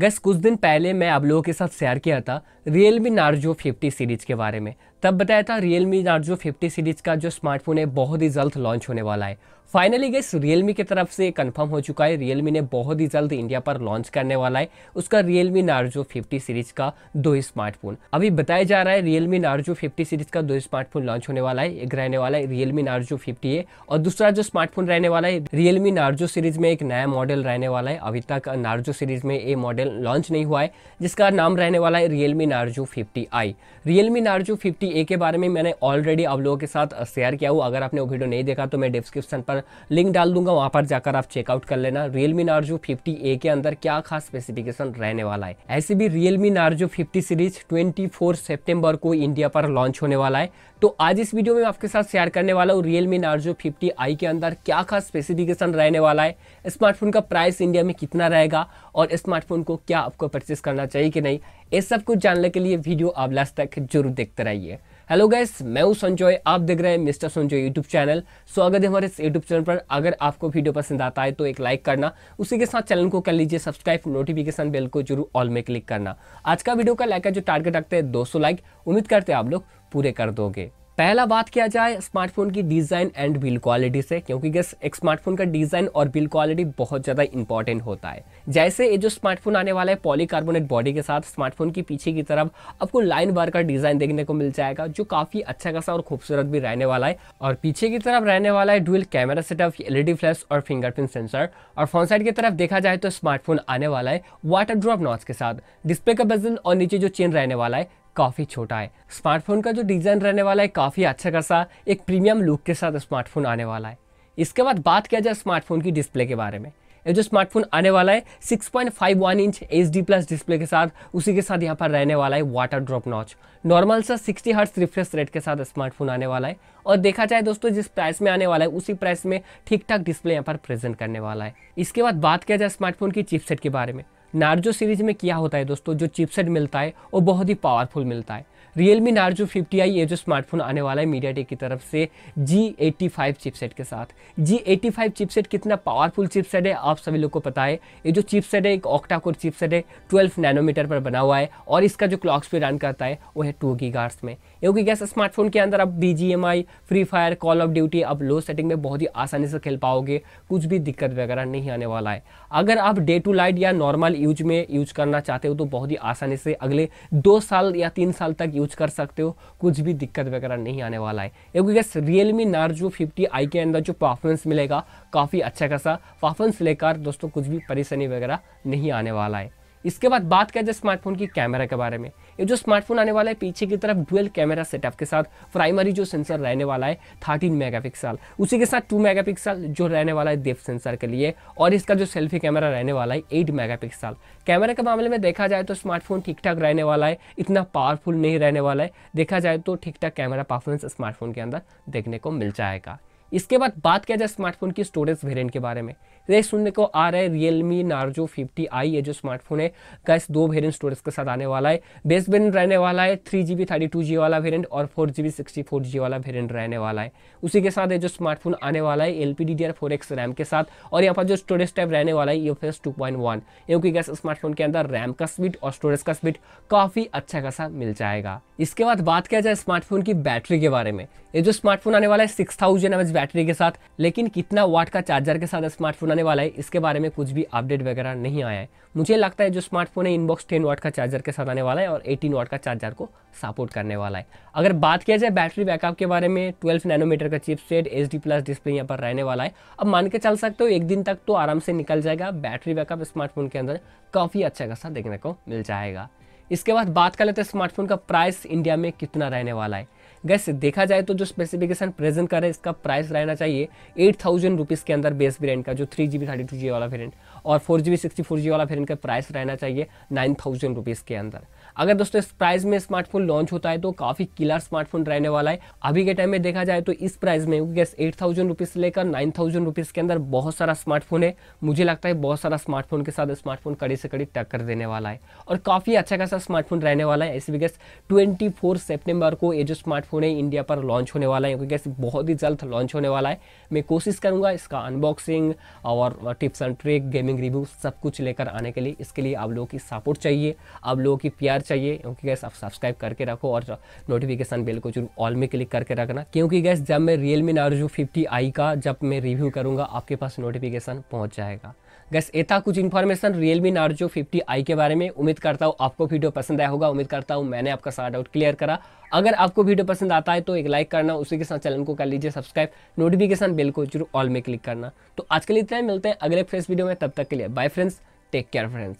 gas कुछ दिन पहले मैं आप लोगों के साथ शेयर किया था Realme Narzo 50 सीरीज़ के बारे में तब बताया था Realme Narzo 50 सीरीज़ का जो स्मार्टफोन है बहुत ही जल्द लॉन्च होने वाला है फाइनली रियल रियलमी की तरफ से कंफर्म हो चुका है रियलमी ने बहुत ही जल्द इंडिया पर लॉन्च करने वाला है उसका रियलमी नार्जो 50 सीरीज का दो स्मार्टफोन अभी बताया जा रहा है रियलमी नार्जो 50 सीरीज का दो स्मार्टफोन लॉन्च होने वाला है एक रहने वाला है रियलमी नार्जो फिफ्टी है और दूसरा जो स्मार्टफोन रहने वाला है रियलमी नार्जो सीरीज में एक नया मॉडल रहने वाला है अभी तक नार्जो सीरीज में ये मॉडल लॉन्च नहीं हुआ है जिसका नाम रहने वाला है Realme Narzo fifty i Realme Narzo fifty के बारे में मैंने ऑलरेडी आप लोगों के साथ शेयर किया हूँ अगर आपने वो वीडियो नहीं देखा तो मैं डिस्क्रिप्शन पर लिंक डाल दूंगा वहाँ पर जाकर आप चेकआउट कर लेना Realme Narzo fifty A के अंदर क्या खास स्पेसिफिकेशन रहने वाला है ऐसे भी Realme Narzo fifty series twenty four September को इंडिया पर लॉन्च होने वाला है तो आज इस वीडियो में आपके साथ शेयर करने वाला हूँ Realme Narzo fifty i के अंदर क्या खास स्पेसिफिकेशन रहने वाला है स्मार्टफोन का प्राइस इंडिया में कितना रहेगा और स्मार्टफोन को क्या आपको परचेस करना चाहिए कि नहीं ये सब कुछ जानने के लिए वीडियो आप लास्ट तक जरूर देखते रहिए हेलो गैस मैं हूँ संजोय आप देख रहे हैं मिस्टर संजोय यूट्यूब चैनल स्वागत है हमारे इस यूट्यूब चैनल पर अगर आपको वीडियो पसंद आता है तो एक लाइक करना उसी के साथ चैनल को कर लीजिए सब्सक्राइब नोटिफिकेशन बेल को जरूर ऑल में क्लिक करना आज का वीडियो का लाइक का जो टारगेट रखते हैं दो लाइक उम्मीद करते हैं आप लोग पूरे कर दोगे पहला बात किया जाए स्मार्टफोन की डिज़ाइन एंड बिल्ड क्वालिटी से क्योंकि एक स्मार्टफोन का डिज़ाइन और बिल्ड क्वालिटी बहुत ज़्यादा इंपॉर्टेंट होता है जैसे ये जो स्मार्टफोन आने वाला है पॉलीकार्बोनेट बॉडी के साथ स्मार्टफोन की पीछे की तरफ आपको लाइन बार का डिज़ाइन देखने को मिल जाएगा जो काफ़ी अच्छा खासा और खूबसूरत भी रहने वाला है और पीछे की तरफ रहने वाला है dual camera setup LED flash और फिंगरप्रिंट सेंसर और फ्रंट साइड की तरफ देखा जाए तो स्मार्टफोन आने वाला है वाटर ड्रॉप नॉच के साथ डिस्प्ले का बजन और नीचे जो चेन रहने वाला है काफ़ी छोटा है स्मार्टफोन का जो डिज़ाइन रहने वाला है काफ़ी अच्छा खासा एक प्रीमियम लुक के साथ स्मार्टफोन आने वाला है इसके बाद बात किया जाए स्मार्टफोन की डिस्प्ले के बारे में ये जो स्मार्टफोन आने वाला है 6.51 इंच एच प्लस डिस्प्ले के साथ उसी के साथ यहाँ पर रहने वाला है वाटर ड्रॉप नॉच नॉर्मल सा 60 हर्ट्स रिफ्रेश रेट के साथ स्मार्टफोन आने वाला है और देखा जाए दोस्तों जिस प्राइस में आने वाला है उसी प्राइस में ठीक ठाक डिस्प्ले यहाँ पर प्रेजेंट करने वाला है इसके बाद बात किया जाए स्मार्टफोन की चिपसेट के बारे में नार्जो सीरीज़ में क्या होता है दोस्तों जो चिपसेट मिलता है वो बहुत ही पावरफुल मिलता है Realme Narzo fifty i ये जो स्मार्टफोन आने वाला है मीडिया की तरफ से जी एट्टी फाइव चिपसेट के साथ जी एट्टी फाइव चिपसेट कितना पावरफुल चिपसेट है आप सभी लोग को पता है ये जो चिपसेट है एक ऑक्टा कोर चिपसेट है ट्वेल्व नैनोमीटर पर बना हुआ है और इसका जो क्लॉक स्पीड रन करता है वो है टू की में क्योंकि कैसे स्मार्टफोन के अंदर आप B G M I free fire call of duty आप लो सेटिंग में बहुत ही आसानी से खेल पाओगे कुछ भी दिक्कत वगैरह नहीं आने वाला है अगर आप डे टू लाइट या नॉर्मल यूज में यूज करना चाहते हो तो बहुत ही आसानी से अगले दो साल या तीन साल तक यूज यूज कर सकते हो कुछ भी दिक्कत वगैरह नहीं आने वाला है एक गैस Realme Narzo fifty i के अंदर जो परफॉर्मेंस मिलेगा काफ़ी अच्छा खासा परफॉर्मेंस लेकर दोस्तों कुछ भी परेशानी वगैरह नहीं आने वाला है इसके बाद बात करें स्मार्टफोन की कैमरा के बारे में ये जो स्मार्टफोन आने वाला है पीछे की तरफ डुअल कैमरा सेटअप के साथ प्राइमरी जो सेंसर रहने वाला है थर्टीन मेगापिक्सल उसी के साथ टू मेगापिक्सल जो रहने वाला है डेप्थ सेंसर के लिए और इसका जो सेल्फी कैमरा रहने वाला है एट मेगापिक्सल कैमरा के मामले में देखा जाए तो स्मार्टफोन ठीक ठाक रहने वाला है इतना पावरफुल नहीं रहने वाला है देखा जाए तो ठीक ठाक कैमरा परफॉर्मेंस स्मार्टफोन के अंदर देखने को मिल जाएगा इसके बाद बात किया जाए स्मार्टफोन की स्टोरेज वेरिएंट के बारे में ये सुनने को आ रहा है रियलमी नार्जो फिफ्टी आई ये जो स्मार्टफोन है का इस दो वेरिएंट स्टोरेज के साथ आने वाला है बेस वेरिएंट रहने वाला है three G B thirty two G वाला वेरिएंट और four G B sixty four G वाला वेरिएंट रहने वाला है उसी के साथ ये जो स्मार्टफोन आने वाला है L P D D R four X RAM के साथ और यहाँ पर जो स्टोरेज टाइप रहने वाला है ये फेस टू पॉइंट वन क्योंकि गैस स्मार्टफोन के अंदर रैम का स्पीड और स्टोरेज का स्पीड काफ़ी अच्छा खासा मिल जाएगा इसके बाद बात किया जाए स्मार्टफोन की बैटरी के बारे में ये जो स्मार्टफोन आने वाला है six thousand M H battery के साथ लेकिन कितना वाट का चार्जर के साथ स्मार्टफोन आने वाला है इसके बारे में कुछ भी अपडेट वगैरह नहीं आया है मुझे लगता है जो स्मार्टफोन है इनबॉक्स टेन वाट का चार्जर के साथ आने वाला है और एटीन वाट का चार्जर को सपोर्ट करने वाला है अगर बात किया जाए बैटरी बैकअप के बारे में ट्वेल्व नैनोमीटर का चिपसेट एच प्लस डिस्प्ले यहाँ पर रहने वाला है अब मान के चल सकते हो एक दिन तक तो आराम से निकल जाएगा बैटरी बैकअप स्मार्टफोन के अंदर काफ़ी अच्छा खासा देखने को मिल जाएगा इसके बाद बात कर लेते हैं स्मार्टफोन का प्राइस इंडिया में कितना रहने वाला है गैस देखा जाए तो जो स्पेसिफिकेशन प्रेजेंट कर रहे इसका प्राइस रहना चाहिए एट थाउजेंड रुपीज़ के अंदर बेस वेरियंट का जो three G B thirty two G वाला वेरियंट और four G B sixty four G वाला वेरियंट का प्राइस रहना चाहिए नाइन थाउजेंड रुपीज़ के अंदर अगर दोस्तों इस प्राइस में स्मार्टफोन लॉन्च होता है तो काफ़ी किलर स्मार्टफोन रहने वाला है अभी के टाइम में देखा जाए तो इस प्राइस में गैस एट थाउजेंड रुपीज़ से लेकर नाइन थाउजेंड रुपीज़ के अंदर बहुत सारा स्मार्टफोन है मुझे लगता है बहुत सारा स्मार्टफोन के साथ स्मार्टफोन कड़ी से कड़ी टक्कर देने वाला है और काफ़ी अच्छा खासा स्मार्टफोन रहने वाला है इसी गैस ट्वेंटी फोर सेप्टेम्बर को ये जो स्मार्टफोन है इंडिया पर लॉन्च होने वाला है क्योंकि बहुत ही जल्द लॉन्च होने वाला है मैं कोशिश करूँगा इसका अनबॉक्सिंग और tips and trick gaming review सब कुछ लेकर आने के लिए इसके लिए आप लोगों की सपोर्ट चाहिए आप लोगों की प्यार चाहिए क्योंकि गैस आप सब्सक्राइब करके रखो और नोटिफिकेशन बिल को जरूर ऑल में क्लिक करके रखना क्योंकि गैस जब मैं रियल मी फिफ्टी आई का जब मैं रिव्यू करूँगा आपके पास नोटिफिकेशन पहुँच जाएगा गैस ये था कुछ इन्फॉर्मेशन रियलमी नार्जो 50 आई के बारे में उम्मीद करता हूँ आपको वीडियो पसंद आया होगा उम्मीद करता हूँ मैंने आपका सारा डाउट क्लियर करा अगर आपको वीडियो पसंद आता है तो एक लाइक करना उसी के साथ चैनल को कर लीजिए सब्सक्राइब नोटिफिकेशन बिल को जरूर ऑल में क्लिक करना तो आज के लिए इतना ही मिलते हैं अगले फ्रेश वीडियो में तब तक के लिए bye friends take care friends